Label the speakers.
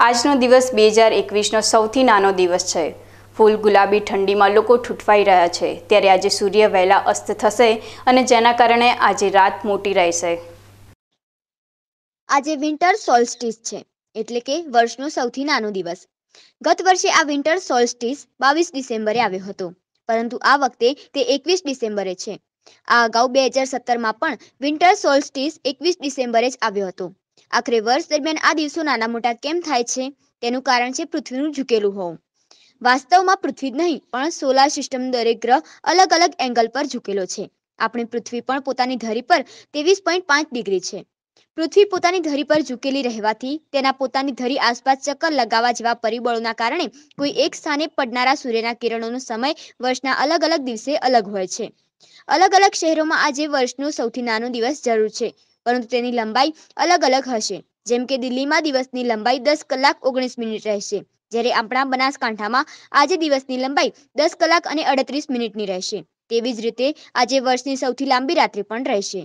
Speaker 1: આજનો દિવસ બે હજાર એકવીસનો સૌથી નાનો દિવસ છે ફૂલ ગુલાબી ઠંડીમાં લોકો ઠૂંઠવાઈ રહ્યા છે ત્યારે આજે સૂર્ય વહેલા અસ્ત થશે અને જેના કારણે આજે રાત મોટી રહેશે
Speaker 2: આજે વિન્ટર સોલ્સ્ટિસ છે એટલે કે વર્ષનો સૌથી નાનો દિવસ ગત વર્ષે આ વિન્ટર સોલ્સ્ટિસ બાવીસ ડિસેમ્બરે આવ્યો હતો પરંતુ આ વખતે તે એકવીસ ડિસેમ્બરે છે આ અગાઉ બે હજાર સત્તરમાં પણ વિન્ટર સોલ્સ્ટિસ એકવીસ ડિસેમ્બરે જ આવ્યો હતો આખરે વર્ષ દરમિયાન આ દિવસો નાના મોટા કેમ થાય છે તેનું કારણ છે પૃથ્વીનું ઝૂકેલું હોવું વાસ્તવમાં પૃથ્વી નહીં પણ સોલાર સિસ્ટમ દરેક ગ્રહ અલગ અલગ એંગલ પર ઝૂકેલો છે આપણી પૃથ્વી પણ પોતાની ધરી પર ત્રેવીસ પોઈન્ટ પાંચ ડિગ્રી છે પૃથ્વી પોતાની ધરી પર ઝૂકેલી રહેવાથી તેના પોતાની ધરી આસપાસ ચક્કર લગાવવા જેવા પરિબળોના કારણે કોઈ એક સ્થાને પડનારા સૂર્યના કિરણોનો સમય વર્ષના અલગ અલગ દિવસે અલગ હોય છે અલગ અલગ શહેરોમાં આજે વર્ષનો સૌથી નાનો દિવસ જરૂર છે પરંતુ તેની લંબાઈ અલગ અલગ હશે જેમ કે દિલ્હીમાં દિવસની લંબાઈ દસ કલાક ઓગણીસ મિનિટ રહેશે જ્યારે આપણા બનાસકાંઠામાં આજે દિવસની લંબાઈ દસ કલાક અને અડત્રીસ મિનિટની રહેશે તેવી જ રીતે આજે વર્ષની સૌથી લાંબી રાત્રિ પણ રહેશે